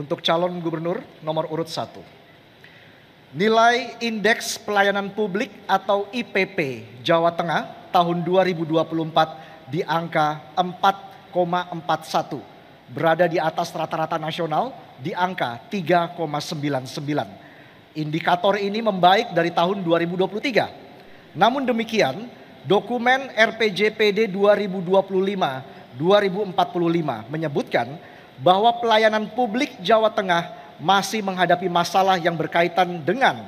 untuk calon gubernur nomor urut 1. Nilai indeks pelayanan publik atau IPP Jawa Tengah tahun 2024 di angka 4,41 berada di atas rata-rata nasional di angka 3,99. Indikator ini membaik dari tahun 2023. Namun demikian, dokumen RPJPD 2025 2045 menyebutkan bahwa pelayanan publik Jawa Tengah masih menghadapi masalah yang berkaitan dengan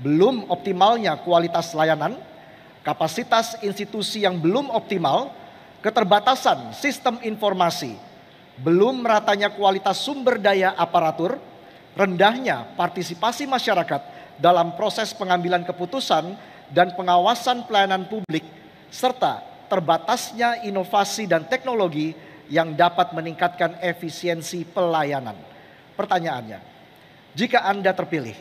belum optimalnya kualitas layanan, kapasitas institusi yang belum optimal, keterbatasan sistem informasi, belum meratanya kualitas sumber daya aparatur, rendahnya partisipasi masyarakat dalam proses pengambilan keputusan dan pengawasan pelayanan publik, serta terbatasnya inovasi dan teknologi yang dapat meningkatkan efisiensi pelayanan. Pertanyaannya, jika Anda terpilih,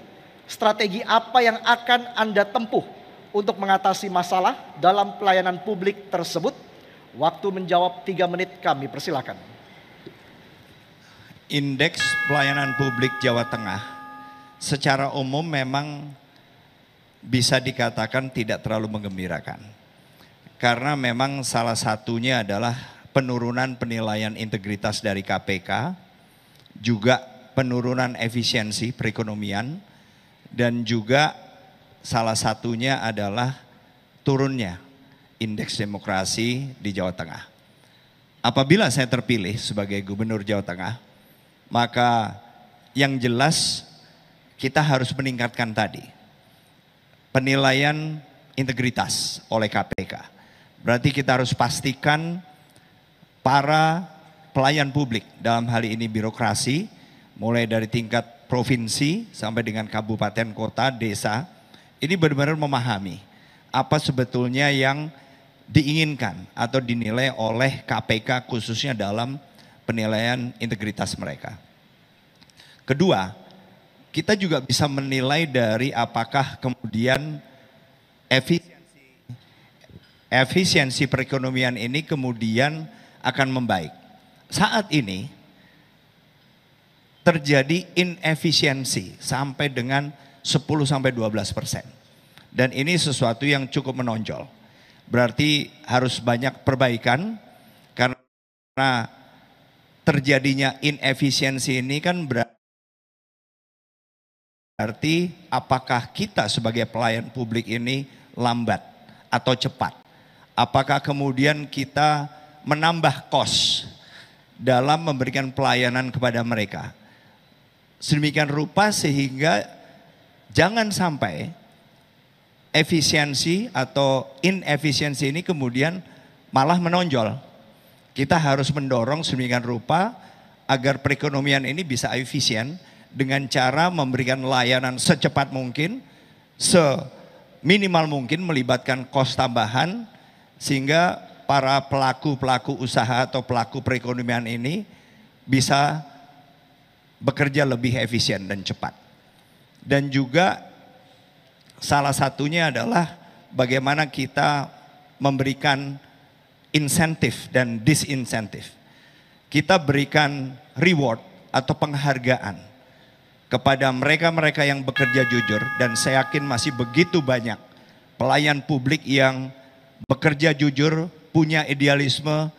strategi apa yang akan Anda tempuh untuk mengatasi masalah dalam pelayanan publik tersebut? Waktu menjawab tiga menit kami persilakan. Indeks pelayanan publik Jawa Tengah secara umum memang bisa dikatakan tidak terlalu mengembirakan, Karena memang salah satunya adalah penurunan penilaian integritas dari KPK, juga penurunan efisiensi perekonomian, dan juga salah satunya adalah turunnya indeks demokrasi di Jawa Tengah. Apabila saya terpilih sebagai gubernur Jawa Tengah, maka yang jelas kita harus meningkatkan tadi penilaian integritas oleh KPK. Berarti kita harus pastikan para pelayan publik dalam hal ini birokrasi mulai dari tingkat provinsi sampai dengan kabupaten, kota, desa ini benar-benar memahami apa sebetulnya yang diinginkan atau dinilai oleh KPK khususnya dalam penilaian integritas mereka. Kedua, kita juga bisa menilai dari apakah kemudian efisiensi efisiensi perekonomian ini kemudian akan membaik. Saat ini terjadi inefisiensi sampai dengan 10 sampai 12 persen. Dan ini sesuatu yang cukup menonjol. Berarti harus banyak perbaikan karena terjadinya inefisiensi ini kan berarti apakah kita sebagai pelayan publik ini lambat atau cepat? Apakah kemudian kita menambah kos dalam memberikan pelayanan kepada mereka. Sedemikian rupa sehingga jangan sampai efisiensi atau inefisiensi ini kemudian malah menonjol. Kita harus mendorong sedemikian rupa agar perekonomian ini bisa efisien dengan cara memberikan layanan secepat mungkin, seminimal mungkin melibatkan kos tambahan sehingga para pelaku-pelaku usaha atau pelaku perekonomian ini bisa bekerja lebih efisien dan cepat. Dan juga salah satunya adalah bagaimana kita memberikan insentif dan disinsentif. Kita berikan reward atau penghargaan kepada mereka-mereka yang bekerja jujur dan saya yakin masih begitu banyak pelayan publik yang bekerja jujur punya idealisme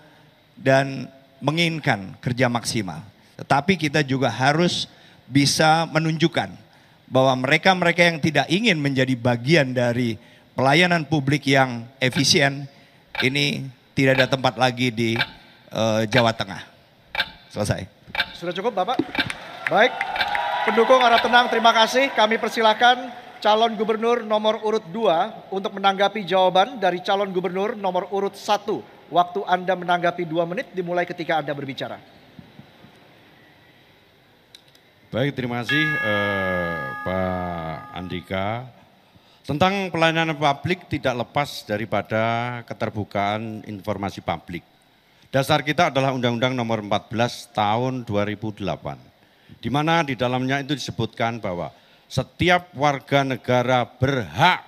dan menginginkan kerja maksimal. Tetapi kita juga harus bisa menunjukkan bahwa mereka-mereka yang tidak ingin menjadi bagian dari pelayanan publik yang efisien ini tidak ada tempat lagi di uh, Jawa Tengah. Selesai. Sudah cukup Bapak? Baik. Pendukung arah tenang, terima kasih. Kami persilakan calon gubernur nomor urut 2 untuk menanggapi jawaban dari calon gubernur nomor urut 1. Waktu Anda menanggapi 2 menit dimulai ketika Anda berbicara. Baik, terima kasih eh, Pak Andika. Tentang pelayanan publik tidak lepas daripada keterbukaan informasi publik. Dasar kita adalah Undang-Undang Nomor 14 Tahun 2008, di mana di dalamnya itu disebutkan bahwa setiap warga negara berhak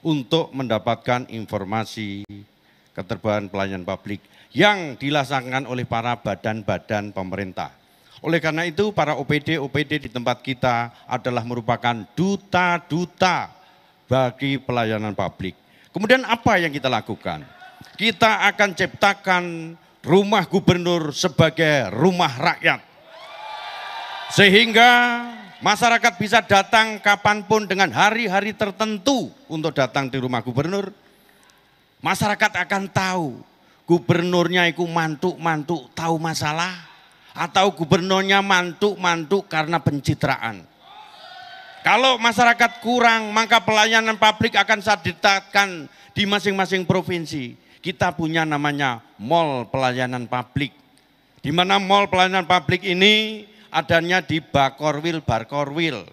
untuk mendapatkan informasi keterbelahan pelayanan publik yang dilaksanakan oleh para badan-badan pemerintah. Oleh karena itu para OPD-OPD di tempat kita adalah merupakan duta-duta bagi pelayanan publik. Kemudian apa yang kita lakukan? Kita akan ciptakan rumah gubernur sebagai rumah rakyat. Sehingga Masyarakat bisa datang kapanpun dengan hari-hari tertentu untuk datang di rumah gubernur. Masyarakat akan tahu gubernurnya itu mantuk-mantuk tahu masalah atau gubernurnya mantuk-mantuk karena pencitraan. Kalau masyarakat kurang, maka pelayanan publik akan saya ditetapkan di masing-masing provinsi. Kita punya namanya mall pelayanan publik. Di mana mall pelayanan publik ini adanya di Bakorwil Barkorwil.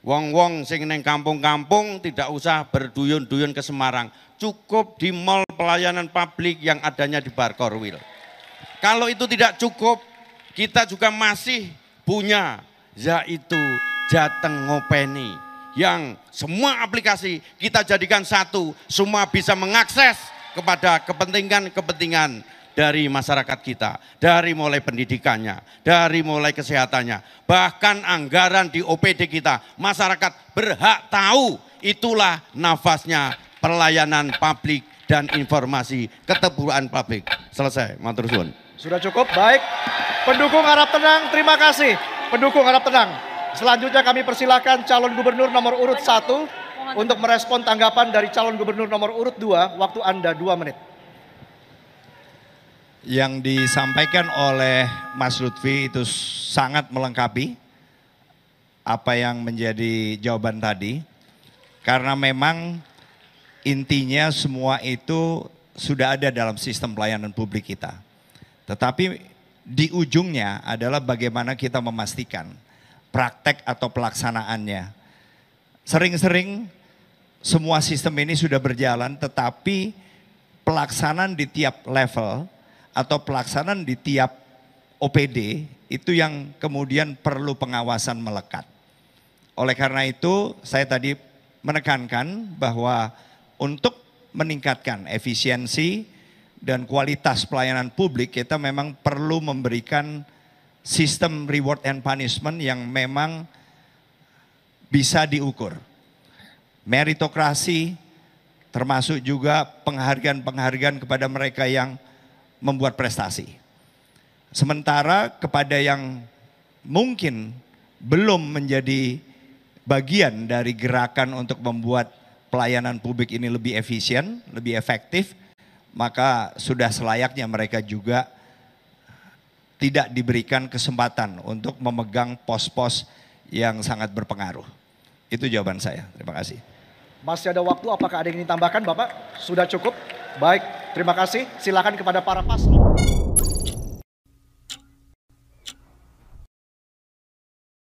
Wong-wong sing neng kampung-kampung tidak usah berduyun-duyun ke Semarang, cukup di mall pelayanan publik yang adanya di Barkorwil. Kalau itu tidak cukup, kita juga masih punya yaitu Jateng Ngopeni yang semua aplikasi kita jadikan satu, semua bisa mengakses kepada kepentingan-kepentingan dari masyarakat kita, dari mulai pendidikannya, dari mulai kesehatannya, bahkan anggaran di OPD kita. Masyarakat berhak tahu itulah nafasnya pelayanan publik dan informasi keterburuan publik. Selesai, matur suwun. Sudah cukup, baik. Pendukung harap tenang, terima kasih. Pendukung harap tenang. Selanjutnya kami persilahkan calon gubernur nomor urut 1 untuk merespon tanggapan dari calon gubernur nomor urut 2, waktu Anda 2 menit yang disampaikan oleh Mas Lutfi itu sangat melengkapi apa yang menjadi jawaban tadi. Karena memang intinya semua itu sudah ada dalam sistem pelayanan publik kita. Tetapi di ujungnya adalah bagaimana kita memastikan praktek atau pelaksanaannya. Sering-sering semua sistem ini sudah berjalan tetapi pelaksanaan di tiap level atau pelaksanaan di tiap OPD itu yang kemudian perlu pengawasan melekat. Oleh karena itu saya tadi menekankan bahwa untuk meningkatkan efisiensi dan kualitas pelayanan publik kita memang perlu memberikan sistem reward and punishment yang memang bisa diukur. Meritokrasi termasuk juga penghargaan-penghargaan kepada mereka yang membuat prestasi. Sementara kepada yang mungkin belum menjadi bagian dari gerakan untuk membuat pelayanan publik ini lebih efisien, lebih efektif, maka sudah selayaknya mereka juga tidak diberikan kesempatan untuk memegang pos-pos yang sangat berpengaruh. Itu jawaban saya. Terima kasih. Masih ada waktu, apakah ada yang ditambahkan Bapak? Sudah cukup? Baik, Terima kasih. Silakan kepada para paslon.